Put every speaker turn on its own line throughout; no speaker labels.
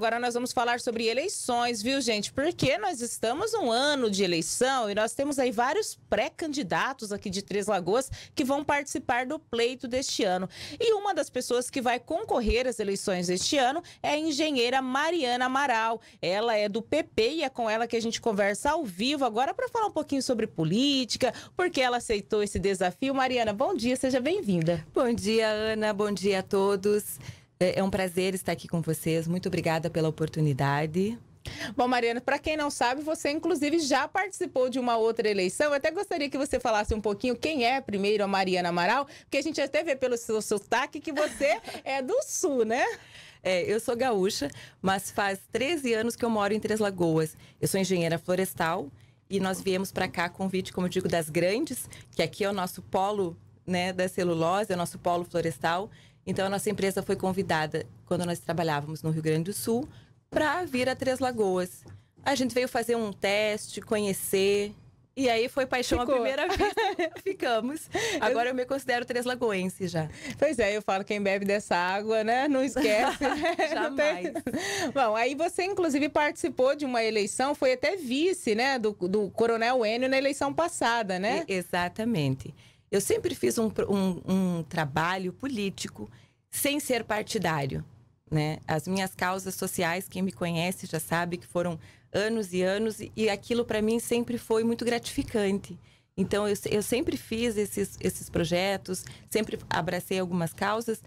Agora nós vamos falar sobre eleições, viu, gente? Porque nós estamos num ano de eleição e nós temos aí vários pré-candidatos aqui de Três Lagoas que vão participar do pleito deste ano. E uma das pessoas que vai concorrer às eleições deste ano é a engenheira Mariana Amaral. Ela é do PP e é com ela que a gente conversa ao vivo agora para falar um pouquinho sobre política, porque ela aceitou esse desafio. Mariana, bom dia, seja bem-vinda.
Bom dia, Ana. Bom dia a todos. É, é um prazer estar aqui com vocês. Muito obrigada pela oportunidade.
Bom, Mariana, para quem não sabe, você inclusive já participou de uma outra eleição. Eu até gostaria que você falasse um pouquinho quem é primeiro a Mariana Amaral, porque a gente até vê pelo seu sotaque que você é do Sul, né? É, eu sou gaúcha,
mas faz 13 anos que eu moro em Três Lagoas. Eu sou engenheira florestal e nós viemos para cá convite, como eu digo, das grandes, que aqui é o nosso polo né, da celulose, é o nosso polo florestal. Então, a nossa empresa foi convidada, quando nós trabalhávamos no Rio Grande do Sul, para vir a Três Lagoas. A gente veio fazer um teste, conhecer.
E aí foi paixão Ficou. primeira vez. Ficamos. Agora eu... eu me considero três lagoense já. Pois é, eu falo quem bebe dessa água, né? Não esquece. Né? Jamais. Não tem... Bom, aí você inclusive participou de uma eleição, foi até vice, né, do, do Coronel Enio na eleição passada, né? E, exatamente.
Exatamente. Eu sempre fiz um, um, um trabalho político sem ser partidário. Né? As minhas causas sociais, quem me conhece já sabe que foram anos e anos e aquilo para mim sempre foi muito gratificante. Então eu, eu sempre fiz esses, esses projetos, sempre abracei algumas causas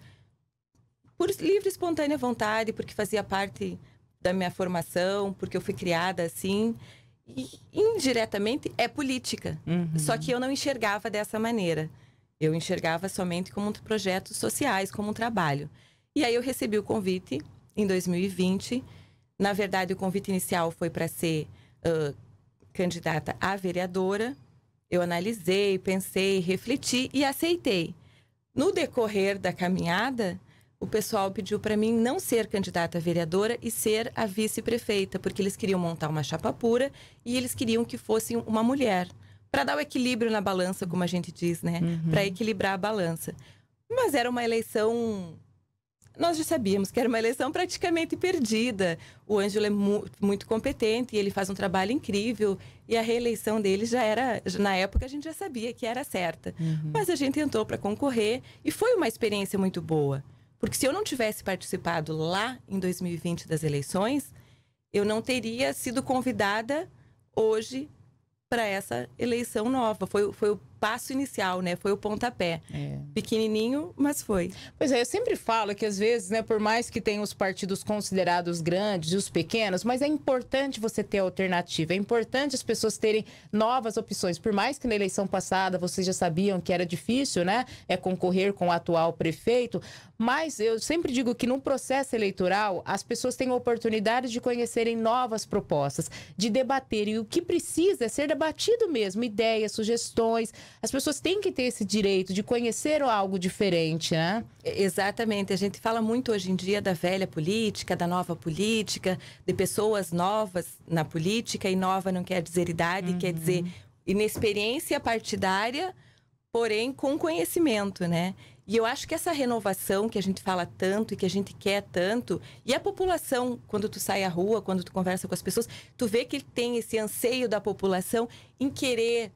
por livre e espontânea vontade, porque fazia parte da minha formação, porque eu fui criada assim indiretamente é política. Uhum. Só que eu não enxergava dessa maneira. Eu enxergava somente como um projetos sociais, como um trabalho. E aí eu recebi o convite em 2020. Na verdade, o convite inicial foi para ser uh, candidata a vereadora. Eu analisei, pensei, refleti e aceitei. No decorrer da caminhada, o pessoal pediu para mim não ser candidata a vereadora e ser a vice-prefeita, porque eles queriam montar uma chapa pura e eles queriam que fosse uma mulher, para dar o equilíbrio na balança, como a gente diz, né? Uhum. Para equilibrar a balança. Mas era uma eleição nós já sabíamos que era uma eleição praticamente perdida. O Ângelo é mu muito competente e ele faz um trabalho incrível. E a reeleição dele já era, na época, a gente já sabia que era certa. Uhum. Mas a gente entrou para concorrer e foi uma experiência muito boa. Porque se eu não tivesse participado lá em 2020 das eleições, eu não teria sido convidada hoje para essa
eleição nova. Foi, foi o passo inicial, né? Foi o pontapé. É. Pequenininho, mas foi. Pois é, eu sempre falo que às vezes, né, por mais que tenham os partidos considerados grandes e os pequenos, mas é importante você ter alternativa. É importante as pessoas terem novas opções. Por mais que na eleição passada vocês já sabiam que era difícil, né, é concorrer com o atual prefeito, mas eu sempre digo que no processo eleitoral as pessoas têm oportunidade de conhecerem novas propostas, de debaterem. E o que precisa é ser debatido mesmo, ideias, sugestões, as pessoas têm que ter esse direito de conhecer algo diferente, né? Exatamente. A gente fala muito hoje em dia da velha política, da nova política,
de pessoas novas na política, e nova não quer dizer idade, uhum. quer dizer inexperiência partidária, porém com conhecimento, né? E eu acho que essa renovação que a gente fala tanto e que a gente quer tanto, e a população, quando tu sai à rua, quando tu conversa com as pessoas, tu vê que tem esse anseio da população em querer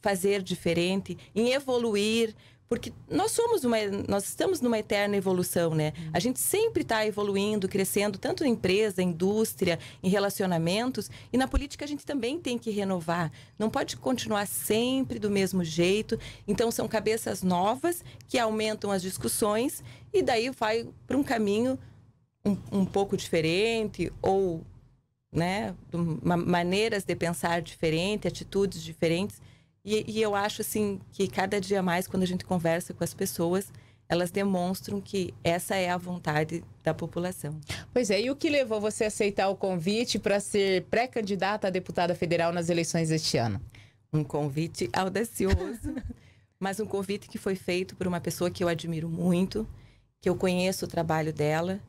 fazer diferente, em evoluir, porque nós somos uma, nós estamos numa eterna evolução, né? A gente sempre está evoluindo, crescendo, tanto na empresa, indústria, em relacionamentos e na política a gente também tem que renovar. Não pode continuar sempre do mesmo jeito. Então são cabeças novas que aumentam as discussões e daí vai para um caminho um, um pouco diferente ou né? Maneiras de pensar diferente, atitudes diferentes. E, e, eu acho assim que cada dia mais, quando a gente conversa com as pessoas, elas demonstram que essa é a vontade da população.
Pois é, e o que levou você a aceitar o convite para ser pré-candidata a deputada federal nas eleições deste ano? Um convite audacioso,
mas um convite que foi feito por uma pessoa que eu admiro muito, que eu conheço o trabalho dela,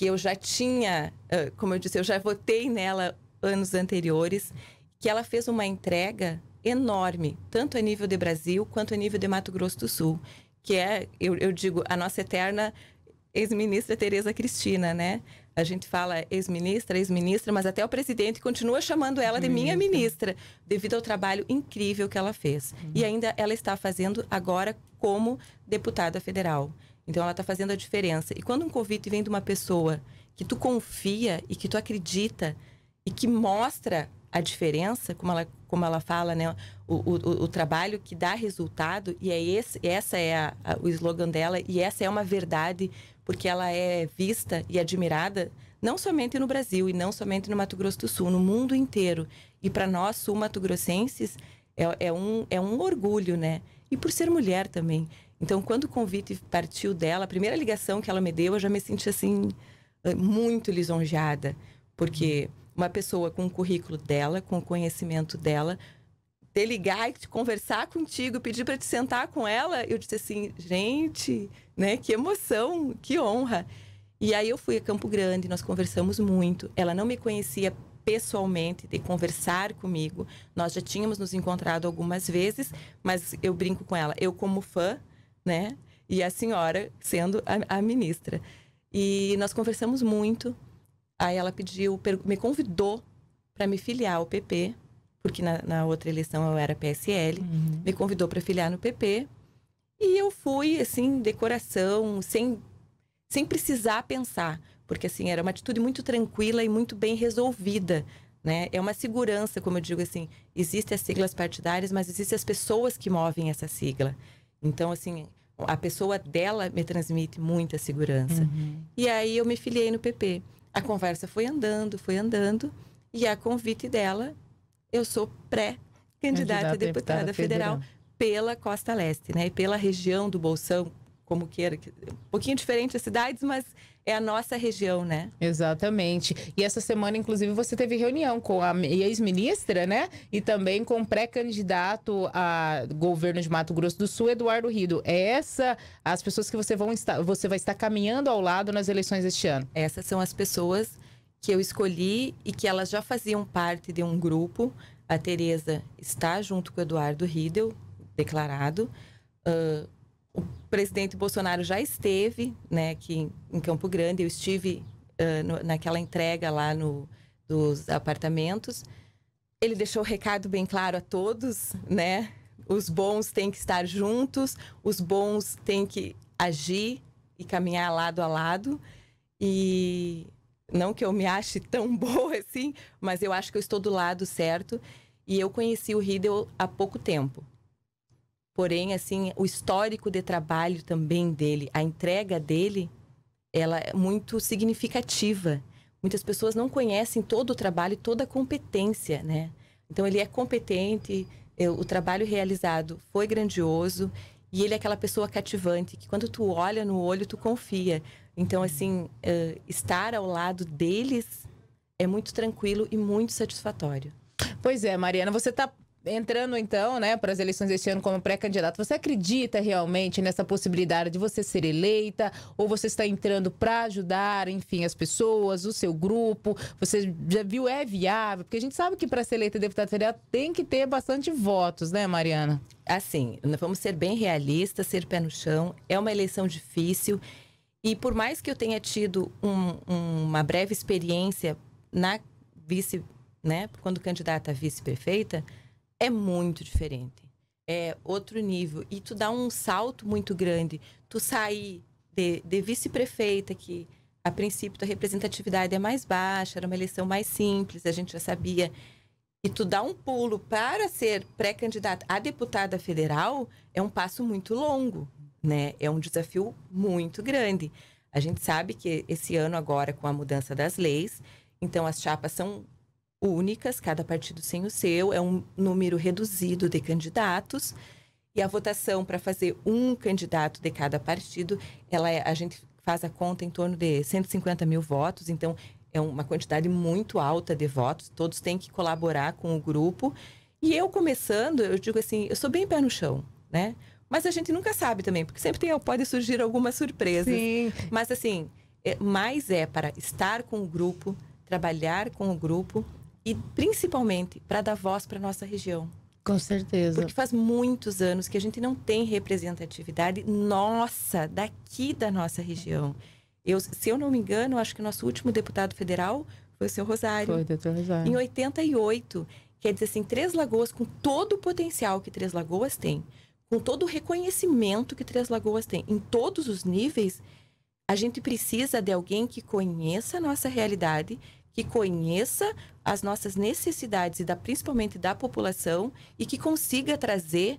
que eu já tinha, ah, como eu disse, eu já votei nela anos anteriores, que ela fez uma entrega enorme, tanto a nível de Brasil quanto a nível de Mato Grosso do Sul, que é, eu, eu digo, a nossa eterna ex-ministra Tereza Cristina, né? A gente fala ex-ministra, ex-ministra, mas até o presidente continua chamando ela de minha ministra, devido ao trabalho incrível que ela fez. Uhum. E ainda ela está fazendo agora como deputada federal. Então ela está fazendo a diferença. E quando um convite vem de uma pessoa que tu confia e que tu acredita e que mostra a diferença, como ela, como ela fala, né? O, o, o trabalho que dá resultado, e é esse, essa é a, a, o slogan dela, e essa é uma verdade, porque ela é vista e admirada não somente no Brasil e não somente no Mato Grosso do Sul, no mundo inteiro. E para nós, sul-mato-grossenses, é, é, um, é um orgulho, né? E por ser mulher também. Então, quando o convite partiu dela, a primeira ligação que ela me deu, eu já me senti assim eh, muito lisonjeada, porque uma pessoa com o currículo dela, com o conhecimento dela, te ligar e te conversar contigo, pedir para te sentar com ela, eu disse assim, gente, né? Que emoção, que honra. E aí eu fui a Campo Grande, nós conversamos muito. Ela não me conhecia pessoalmente, de conversar comigo. Nós já tínhamos nos encontrado algumas vezes, mas eu brinco com ela. Eu, como fã, né? E a senhora sendo a, a ministra. E nós conversamos muito. Aí ela pediu, me convidou para me filiar ao PP, porque na, na, outra eleição eu era PSL. Uhum. Me convidou para filiar no PP. E eu fui, assim, de coração, sem, sem precisar pensar. Porque, assim, era uma atitude muito tranquila e muito bem resolvida. Né? É uma segurança, como eu digo assim, existem as siglas partidárias, mas existem as pessoas que movem essa sigla. Então, assim, a pessoa dela me transmite muita segurança. Uhum. E aí eu me filiei no PP. A conversa foi andando, foi andando, e a convite dela, eu sou pré-candidata a deputada, deputada federal, federal pela Costa Leste, né? E pela região do Bolsão, como
queira, um pouquinho diferente as cidades, mas é a nossa região, né? Exatamente. E essa semana, inclusive, você teve reunião com a ex-ministra, né? E também com o pré-candidato a governo de Mato Grosso do Sul, Eduardo Rido. É essa as pessoas que você, vão estar, você vai estar caminhando ao lado nas eleições este ano? Essas são as pessoas
que eu escolhi e que elas já faziam parte de um grupo. A Tereza está junto com o Eduardo Riedel, declarado. Uh, o presidente Bolsonaro já esteve né, aqui em Campo Grande, eu estive uh, no, naquela entrega lá no, dos apartamentos. Ele deixou o recado bem claro a todos, né? Os bons têm que estar juntos, os bons têm que agir e caminhar lado a lado. E não que eu me ache tão boa assim, mas eu acho que eu estou do lado certo. E eu conheci o Riddle há pouco tempo. Porém, assim, o histórico de trabalho também dele, a entrega dele, ela é muito significativa. Muitas pessoas não conhecem todo o trabalho, toda a competência, né? Então ele é competente, eh, o trabalho realizado foi grandioso e ele é aquela pessoa cativante que quando tu olha no olho tu confia. Então assim, eh, estar ao lado deles
é muito tranquilo e muito satisfatório. Pois é, Mariana, você está entrando então, né, para as eleições deste ano como pré-candidato, você acredita realmente nessa possibilidade de você ser eleita ou você está entrando para ajudar, enfim, as pessoas, o seu grupo? Você já viu é viável? Porque a gente sabe que para ser eleita deputada federal tem que ter bastante votos, né, Mariana? Assim, vamos ser bem realistas, ser pé no chão. É uma eleição
difícil e por mais que eu tenha tido um, um, uma breve experiência na vice, né, quando candidata a vice-prefeita, é muito diferente. É outro nível. E tu dá um salto muito grande. Tu sair de, de vice-prefeita, que a princípio a representatividade é mais baixa, era uma eleição mais simples, a gente já sabia. E tu dá um pulo para ser pré-candidata a deputada federal é um passo muito longo, né? É um desafio muito grande. A gente sabe que esse ano agora com a mudança das leis, então as chapas são únicas, cada partido sem o seu, é um número reduzido de candidatos. E a votação para fazer um candidato de cada partido, ela é, a gente faz a conta em torno de 150 mil votos, então é uma quantidade muito alta de votos, todos têm que colaborar com o grupo. E eu começando, eu digo assim, eu sou bem pé no chão, né? Mas a gente nunca sabe também, porque sempre tem, pode surgir alguma surpresa. Sim. Mas assim, é, mais é para estar com o grupo, trabalhar com o grupo e principalmente para dar voz para nossa região.
Com certeza. Porque
faz muitos anos que a gente não tem representatividade nossa, daqui da nossa região. Eu, se eu não me engano, acho que nosso último deputado federal foi o seu Rosário. Foi,
doutor Rosário. Em
88. Quer dizer assim, Três Lagoas, com todo o potencial que Três Lagoas tem, com todo o reconhecimento que Três Lagoas tem, em todos os níveis, a gente precisa de alguém que conheça a nossa realidade que conheça as nossas necessidades e da principalmente da população e que consiga trazer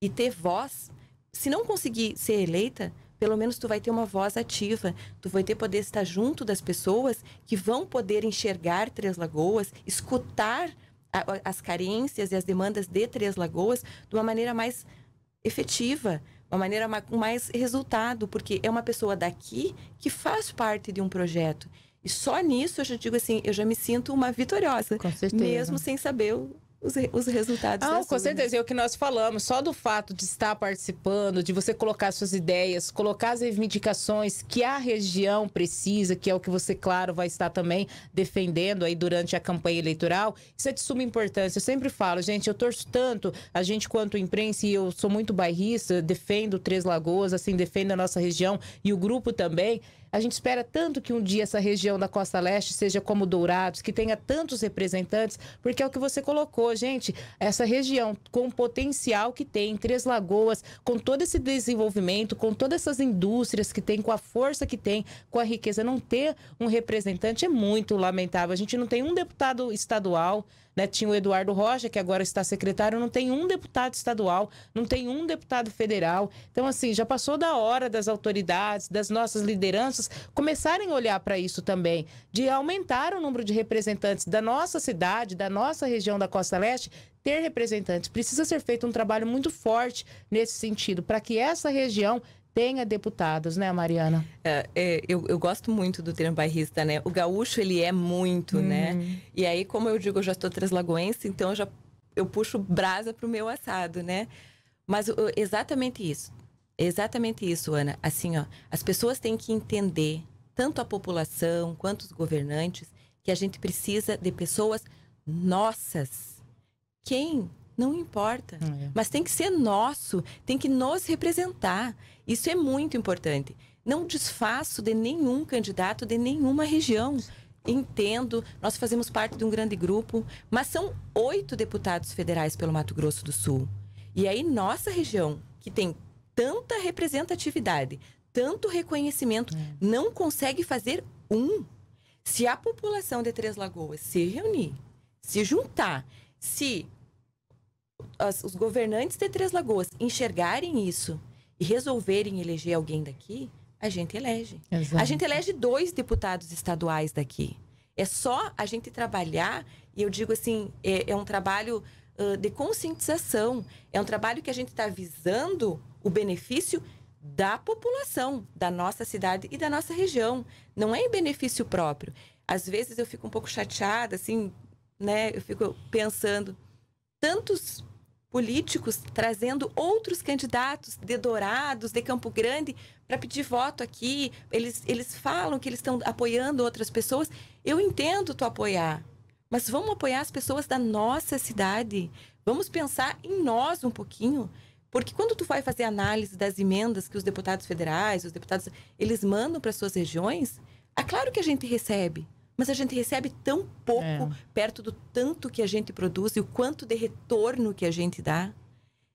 e ter voz. Se não conseguir ser eleita, pelo menos tu vai ter uma voz ativa, tu vai ter poder estar junto das pessoas que vão poder enxergar Três Lagoas, escutar a, as carências e as demandas de Três Lagoas de uma maneira mais efetiva, uma maneira mais resultado, porque é uma pessoa daqui que faz parte de um projeto. E só nisso eu já digo assim, eu já me sinto uma vitoriosa. Com certeza. Mesmo sem saber os, os, resultados. Ah, com certeza.
É o que nós falamos. Só do fato de estar participando, de você colocar suas ideias, colocar as reivindicações que a região precisa, que é o que você, claro, vai estar também defendendo aí durante a campanha eleitoral, isso é de suma importância. Eu sempre falo, gente, eu torço tanto, a gente quanto imprensa, e eu sou muito bairrista, defendo Três Lagoas, assim, defendo a nossa região e o grupo também. A gente espera tanto que um dia essa região da Costa Leste seja como Dourados, que tenha tantos representantes, porque é o que você colocou, gente. Essa região com o potencial que tem, Três Lagoas, com todo esse desenvolvimento, com todas essas indústrias que tem, com a força que tem, com a riqueza, não ter um representante é muito lamentável. A gente não tem um deputado estadual. Né? Tinha o Eduardo Rocha, que agora está secretário, não tem um deputado estadual, não tem um deputado federal. Então, assim, já passou da hora das autoridades, das nossas lideranças crianças começarem a olhar para isso também, de aumentar o número de representantes da nossa cidade, da nossa região da Costa Leste, ter representantes. Precisa ser feito um trabalho muito forte nesse sentido, para que essa região tenha deputados, né, Mariana?
É, é, eu, eu, gosto muito do termo bairrista, né? O gaúcho, ele é muito, né? Uhum. E aí, como eu digo, eu já estou traslagoense, então eu já eu puxo brasa pro meu assado, né? Mas exatamente isso. Exatamente isso, Ana. Assim, ó, as pessoas têm que entender, tanto a população quanto os governantes, que a gente precisa de pessoas nossas. Quem? Não importa. É. Mas tem que ser nosso, tem que nos representar. Isso é muito importante. Não desfaço de nenhum candidato de nenhuma região. Entendo, nós fazemos parte de um grande grupo, mas são oito deputados federais pelo Mato Grosso do Sul. E aí, nossa região, que tem tanta representatividade, tanto reconhecimento, é. não consegue fazer um. Se a população de Três Lagoas se reunir, se juntar, se as, os governantes de Três Lagoas enxergarem isso e resolverem eleger alguém daqui, a gente elege. Exato. A gente elege dois deputados estaduais daqui. É só a gente trabalhar, e eu digo assim, é, é um trabalho uh, de conscientização, é um trabalho que a gente está visando o benefício da população da nossa cidade e da nossa região. Não é em benefício próprio. Às vezes eu fico um pouco chateada, assim, né? Eu fico pensando tantos políticos trazendo outros candidatos de Dourados, de Campo Grande, para pedir voto aqui. Eles, eles falam que eles estão apoiando outras pessoas. Eu entendo tu apoiar, mas vamos apoiar as pessoas da nossa cidade. Vamos pensar em nós um pouquinho. Porque quando tu vai fazer análise das emendas que os deputados federais, os deputados, eles mandam para suas regiões, é claro que a gente recebe, mas a gente recebe tão pouco é. perto do tanto que a gente produz e o quanto de retorno que a gente dá.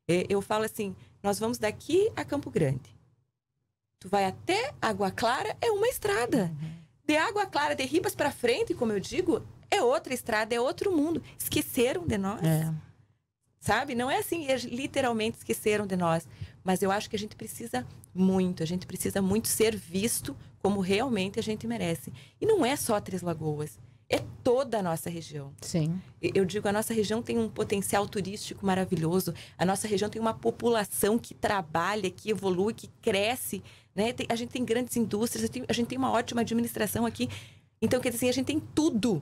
É, eu falo assim, nós vamos daqui a Campo Grande. Tu vai até Água Clara, é uma estrada. Uhum. De Água Clara, de Ribas para frente, como eu digo, é outra estrada, é outro mundo. Esqueceram de nós. É sabe? Não é assim, eles literalmente esqueceram de nós. Mas eu acho que a gente precisa muito, a gente precisa muito ser visto como realmente a gente merece. E não é só Três Lagoas, é toda a nossa região. Sim. Eu digo, a nossa região tem um potencial turístico maravilhoso, a nossa região tem uma população que trabalha, que evolui, que cresce, né? Tem, a gente tem grandes indústrias, a gente tem uma ótima administração aqui. Então, quer dizer, assim, a gente tem tudo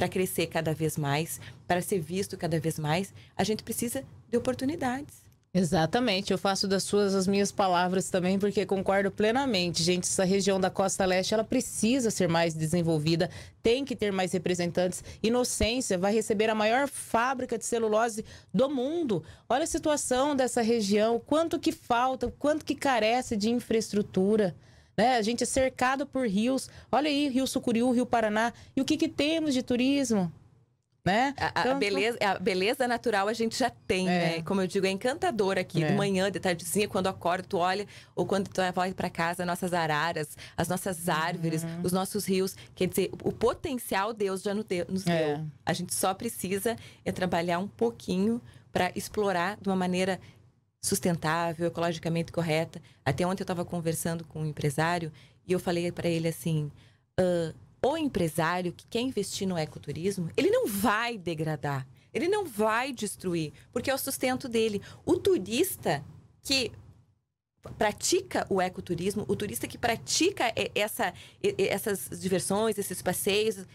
para crescer cada vez mais, para ser visto cada vez mais, a gente precisa de oportunidades.
Exatamente, eu faço das suas as minhas palavras também, porque concordo plenamente, gente. Essa região da Costa Leste ela precisa ser mais desenvolvida, tem que ter mais representantes. Inocência vai receber a maior fábrica de celulose do mundo. Olha a situação dessa região, quanto que falta, quanto que carece de infraestrutura. Né? A gente é cercado por rios. Olha aí, Rio Sucuriú, Rio Paraná. E o que, que temos de turismo? Né? A, a, beleza,
a beleza natural a gente já tem, é. né? Como eu digo, é encantador aqui, é. de manhã, de tardezinha, quando acorda, tu olha, ou quando tu vai para casa, nossas araras, as nossas uhum. árvores, uhum. os nossos rios. Quer dizer, o potencial Deus já nos é. deu. É. A gente só precisa é trabalhar um pouquinho para explorar de uma maneira sustentável, ecologicamente correta. Até ontem eu estava conversando com um empresário e eu falei para ele assim: uh, o empresário que quer investir no ecoturismo, ele não vai degradar, ele não vai destruir, porque é o sustento dele. O turista que pratica o ecoturismo, o turista que pratica essa, essas diversões, esses passeios,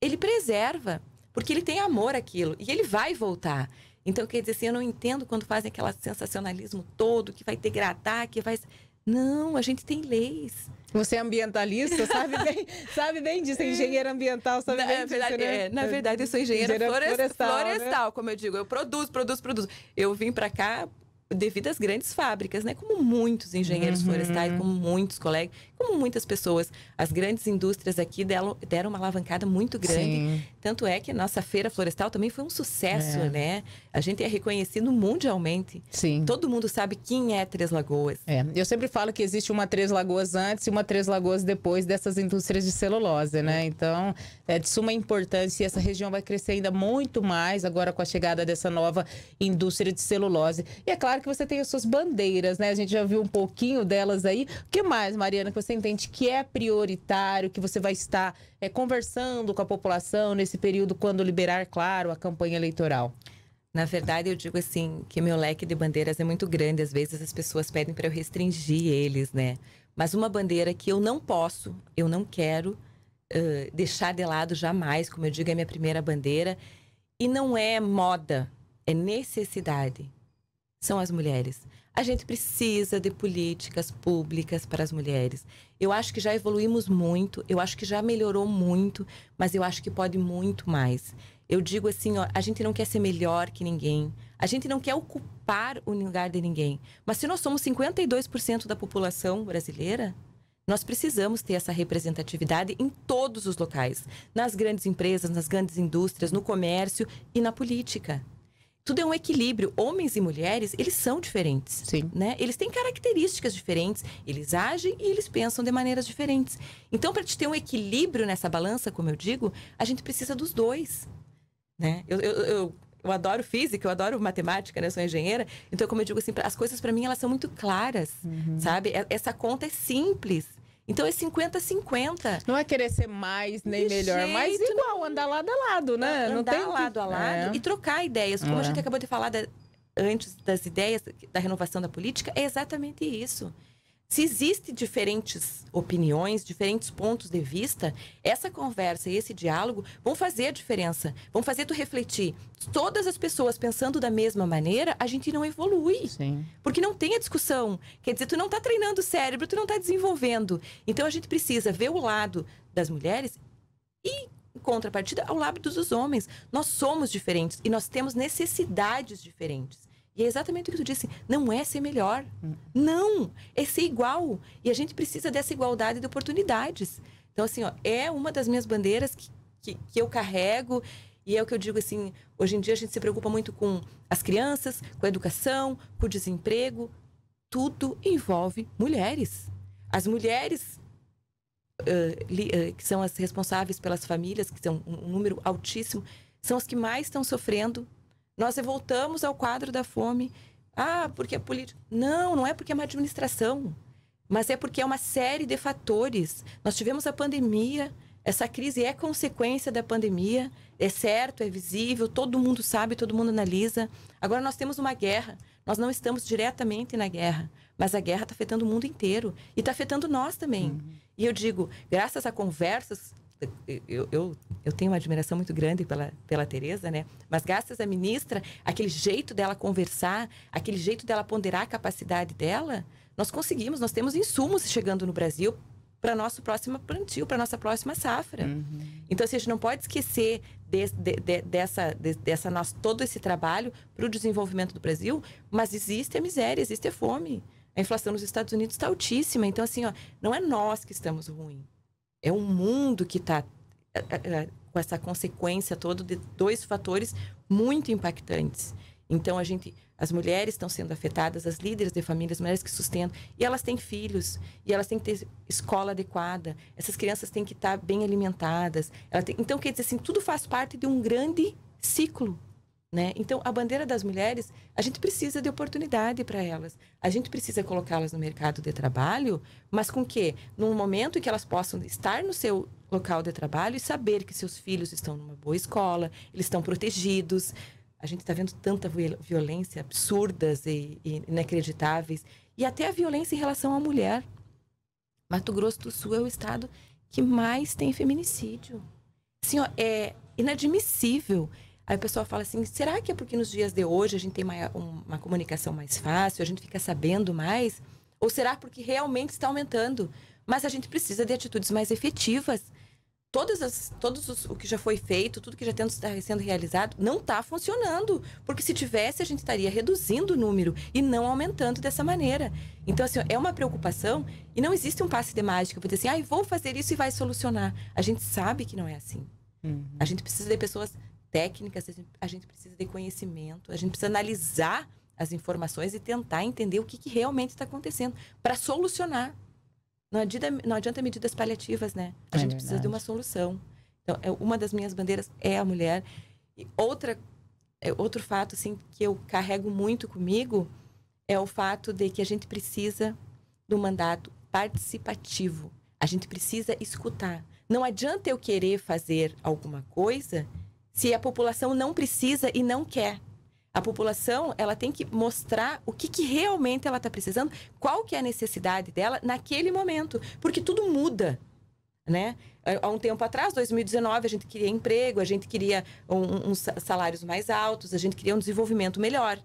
ele preserva, porque ele tem amor àquilo e ele vai voltar. Então, quer dizer assim, eu não entendo quando fazem aquele sensacionalismo todo, que vai degradar, que vai. Não, a gente tem
leis. Você é ambientalista, sabe bem, sabe bem disso, é engenheira ambiental, sabe na, bem é verdade, né? é, na verdade, eu sou engenheira, engenheira florestal, né? florestal né?
como eu digo. Eu produzo, produzo, produzo. Eu vim para cá devido às grandes fábricas, né? Como muitos engenheiros uhum. florestais, como muitos colegas, como muitas pessoas. As grandes indústrias aqui deram, uma alavancada muito grande. Sim. Tanto é que a nossa feira florestal também foi um sucesso, é. né? A gente é reconhecido
mundialmente. Sim. Todo mundo sabe quem é Três Lagoas. É. Eu sempre falo que existe uma Três Lagoas antes e uma Três Lagoas depois dessas indústrias de celulose, né? É. Então, é de suma importância e essa região vai crescer ainda muito mais agora com a chegada dessa nova indústria de celulose. E é claro que você tem as suas bandeiras, né? A gente já viu um pouquinho delas aí. O que mais, Mariana, que você entende que é prioritário, que você vai estar é, conversando com a população nesse período, quando liberar, claro, a campanha eleitoral? Na verdade, eu digo assim,
que meu leque de bandeiras é muito grande. Às vezes as pessoas pedem para eu restringir eles, né? Mas uma bandeira que eu não posso, eu não quero uh, deixar de lado jamais, como eu digo, é minha primeira bandeira. E não é moda, é necessidade são as mulheres. A gente precisa de políticas públicas para as mulheres. Eu acho que já evoluímos muito, eu acho que já melhorou muito, mas eu acho que pode muito mais. Eu digo assim, ó, a gente não quer ser melhor que ninguém, a gente não quer ocupar o lugar de ninguém. Mas se nós somos 52% da população brasileira, nós precisamos ter essa representatividade em todos os locais, nas grandes empresas, nas grandes indústrias, no comércio e na política tudo é um equilíbrio. Homens e mulheres, eles são diferentes. Sim. Né? Eles têm características diferentes, eles agem e eles pensam de maneiras diferentes. Então, para te ter um equilíbrio nessa balança, como eu digo, a gente precisa dos dois. Né? Eu, eu, eu, eu adoro física, eu adoro matemática, né? Eu sou engenheira. Então, como eu digo assim, as coisas para mim, elas são muito claras, uhum. sabe? Essa conta é simples. Então é 50-50. Não é querer ser mais nem De melhor, mas igual, não... andar lado a lado, né? Andar não tem lado a lado é. e trocar ideias. Como é. a gente acabou de falar da, antes das ideias da renovação da política, é exatamente isso. Se existem diferentes opiniões, diferentes pontos de vista, essa conversa e esse diálogo vão fazer a diferença, vão fazer tu refletir. Todas as pessoas pensando da mesma maneira, a gente não evolui. Sim. Porque não tem a discussão. Quer dizer, tu não está treinando o cérebro, tu não está desenvolvendo. Então a gente precisa ver o lado das mulheres e em contrapartida ao lábio dos homens. Nós somos diferentes e nós temos necessidades diferentes. E é exatamente o que tu disse, não é ser melhor. Hum. Não, é ser igual. E a gente precisa dessa igualdade de oportunidades. Então, assim, ó, é uma das minhas bandeiras que, que, que eu carrego e é o que eu digo assim, hoje em dia a gente se preocupa muito com as crianças, com a educação, com o desemprego. Tudo envolve mulheres. As mulheres uh, li, uh, que são as responsáveis pelas famílias, que são um número altíssimo, são as que mais estão sofrendo nós voltamos ao quadro da fome. Ah, porque é político. Não, não é porque é uma administração, mas é porque é uma série de fatores. Nós tivemos a pandemia, essa crise é consequência da pandemia, é certo, é visível, todo mundo sabe, todo mundo analisa. Agora nós temos uma guerra. Nós não estamos diretamente na guerra, mas a guerra está afetando o mundo inteiro e está afetando nós também. Uhum. E eu digo, graças a conversas eu, eu, eu, tenho uma admiração muito grande pela, pela Tereza, né? Mas graças à ministra, aquele jeito dela conversar, aquele jeito dela ponderar a capacidade dela, nós conseguimos, nós temos insumos chegando no Brasil para nosso próximo plantio, para nossa próxima safra. Uhum. Então, assim, a gente não pode esquecer de, de, de, dessa, dessa nossa todo esse trabalho para o desenvolvimento do Brasil, mas existe a miséria, existe a fome. A inflação nos Estados Unidos está altíssima. Então, assim, ó, não é nós que estamos ruins é um mundo que está é, é, é, com essa consequência toda de dois fatores muito impactantes. Então a gente, as mulheres estão sendo afetadas, as líderes de famílias, as mulheres que sustentam, e elas têm filhos, e elas têm que ter escola adequada. Essas crianças têm que estar tá bem alimentadas. Tem, então quer dizer assim, tudo faz parte de um grande ciclo né? Então, a bandeira das mulheres, a gente precisa de oportunidade para elas. A gente precisa colocá-las no mercado de trabalho, mas com que? Num momento em que elas possam estar no seu local de trabalho e saber que seus filhos estão numa boa escola, eles estão protegidos. A gente está vendo tanta violência absurdas e, e inacreditáveis. E até a violência em relação à mulher. Mato Grosso do Sul é o estado que mais tem feminicídio. Assim, ó, é inadmissível Aí o pessoal fala assim: será que é porque nos dias de hoje a gente tem uma, uma comunicação mais fácil, a gente fica sabendo mais? Ou será porque realmente está aumentando? Mas a gente precisa de atitudes mais efetivas. Todas as, todos os, o que já foi feito, tudo que já está eh, sendo realizado, não está funcionando. Porque se tivesse, a gente estaria reduzindo o número e não aumentando dessa maneira. Então, assim, é uma preocupação e não existe um passe de mágica. para dizer assim, ah, vou fazer isso e vai solucionar. A gente sabe que não é assim. Uhum. A gente precisa de pessoas técnicas, a gente precisa de conhecimento, a gente precisa analisar as informações e tentar entender o que, que realmente está acontecendo para solucionar. Não adianta, não adianta medidas paliativas, né? A é gente verdade. precisa de uma solução. Então, é, uma das minhas bandeiras é a mulher. E outra, é, outro fato assim, que eu carrego muito comigo é o fato de que a gente precisa do mandato participativo. A gente precisa escutar. Não adianta eu querer fazer alguma coisa se a população não precisa e não quer. A população ela tem que mostrar o que, que realmente ela está precisando, qual que é a necessidade dela naquele momento, porque tudo muda, né? Há um tempo atrás, 2019, a gente queria emprego, a gente queria um, uns salários mais altos, a gente queria um desenvolvimento melhor.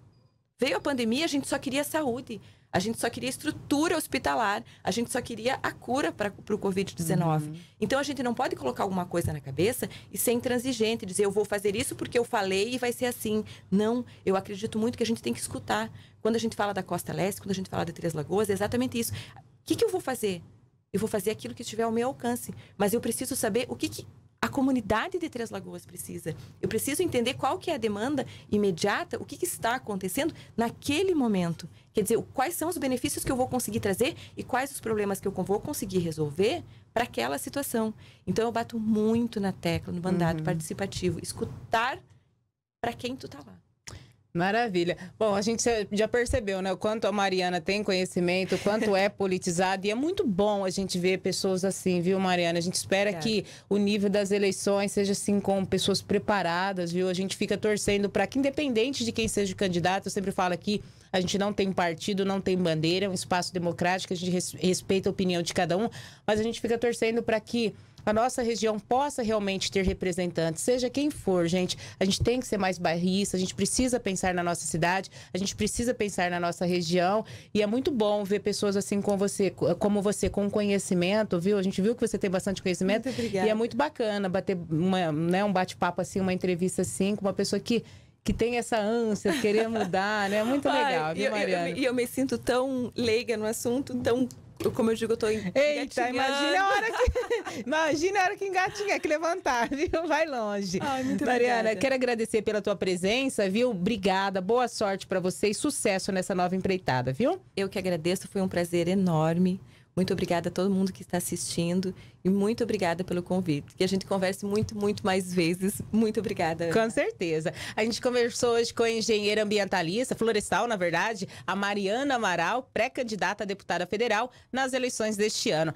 Veio a pandemia, a gente só queria saúde, a gente só queria estrutura hospitalar, a gente só queria a cura para o Covid-19. Uhum. Então a gente não pode colocar alguma coisa na cabeça e ser intransigente, dizer eu vou fazer isso porque eu falei e vai ser assim. Não, eu acredito muito que a gente tem que escutar. Quando a gente fala da Costa Leste, quando a gente fala de Três Lagoas, é exatamente isso. O que, que eu vou fazer? Eu vou fazer aquilo que estiver ao meu alcance, mas eu preciso saber o que, que a comunidade de Três Lagoas precisa. Eu preciso entender qual que é a demanda imediata, o que, que, está acontecendo naquele momento. Quer dizer, quais são os benefícios que eu vou conseguir trazer e quais os problemas que eu vou conseguir resolver para aquela situação. Então, eu bato muito na tecla, no mandato uhum. participativo, escutar para quem tu está lá.
Maravilha. Bom, a gente já percebeu, né? O quanto a Mariana tem conhecimento, o quanto é politizada. e é muito bom a gente ver pessoas assim, viu, Mariana? A gente espera é. que o nível das eleições seja assim, com pessoas preparadas, viu? A gente fica torcendo para que, independente de quem seja o candidato, eu sempre falo aqui, a gente não tem partido, não tem bandeira, é um espaço democrático, a gente respeita a opinião de cada um, mas a gente fica torcendo para que a nossa região possa realmente ter representantes, seja quem for, gente. A gente tem que ser mais bairrista, a gente precisa pensar na nossa cidade, a gente precisa pensar na nossa região. E é muito bom ver pessoas assim como você, como você com conhecimento, viu? A gente viu que você tem bastante conhecimento. E é muito bacana bater uma, né, um bate-papo assim, uma entrevista assim, com uma pessoa que que tem essa ânsia de querer mudar, né? É muito Ai, legal, viu, Mariana? E eu, eu,
eu, me sinto tão leiga no assunto, tão como eu digo, eu tô
Eita, imagina a hora que. imagina a hora que engatinha que levantar, viu? Vai longe. Ai, muito Mariana, obrigada. quero agradecer pela tua presença, viu? Obrigada, boa sorte para você e sucesso nessa nova empreitada, viu? Eu que agradeço, foi um prazer enorme. Muito obrigada a
todo mundo que está assistindo e muito obrigada pelo convite. Que a gente converse muito, muito mais vezes.
Muito obrigada. Ana. Com certeza. A gente conversou hoje com a engenheira ambientalista, florestal, na verdade, a Mariana Amaral, pré-candidata a deputada federal nas eleições deste ano.